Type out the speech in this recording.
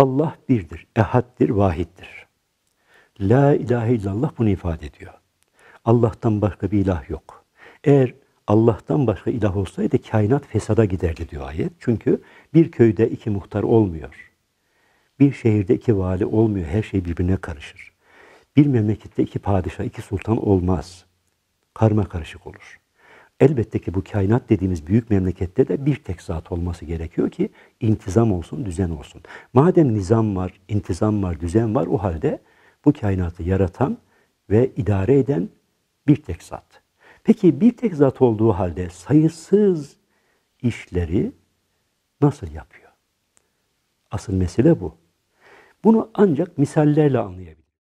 Allah birdir, ehaddir, vahiddir. La ilahe illallah bunu ifade ediyor. Allah'tan başka bir ilah yok. Eğer Allah'tan başka ilah olsaydı kainat fesada giderdi diyor ayet. Çünkü bir köyde iki muhtar olmuyor. Bir şehirde iki vali olmuyor. Her şey birbirine karışır. Bir memlekette iki padişah, iki sultan olmaz. Karma karışık olur. Elbette ki bu kainat dediğimiz büyük memlekette de bir tek zat olması gerekiyor ki intizam olsun, düzen olsun. Madem nizam var, intizam var, düzen var o halde bu kainatı yaratan ve idare eden bir tek zat. Peki bir tek zat olduğu halde sayısız işleri nasıl yapıyor? Asıl mesele bu. Bunu ancak misallerle anlayabiliriz.